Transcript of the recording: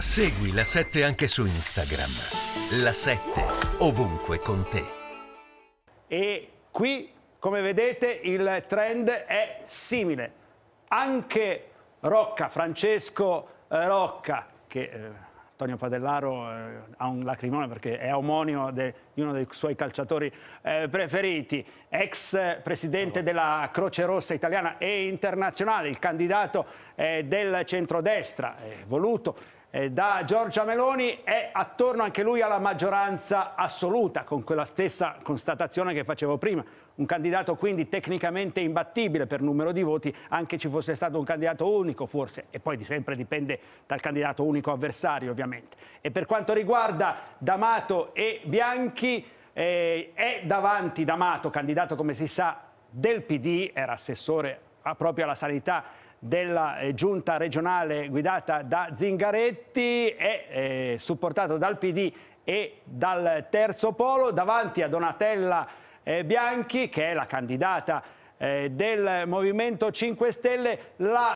Segui la 7 anche su Instagram. La 7 ovunque con te. E qui, come vedete, il trend è simile. Anche Rocca, Francesco eh, Rocca, che eh, Antonio Padellaro eh, ha un lacrimone perché è omonimo di uno dei suoi calciatori eh, preferiti, ex presidente della Croce Rossa italiana e internazionale, il candidato eh, del centrodestra, voluto eh, da Giorgia Meloni è attorno anche lui alla maggioranza assoluta, con quella stessa constatazione che facevo prima. Un candidato quindi tecnicamente imbattibile per numero di voti, anche ci fosse stato un candidato unico forse, e poi sempre dipende dal candidato unico avversario ovviamente. E per quanto riguarda D'Amato e Bianchi, eh, è davanti D'Amato, candidato come si sa del PD, era assessore proprio alla sanità della eh, giunta regionale guidata da Zingaretti e eh, supportato dal PD e dal terzo polo davanti a Donatella eh, Bianchi che è la candidata eh, del Movimento 5 Stelle la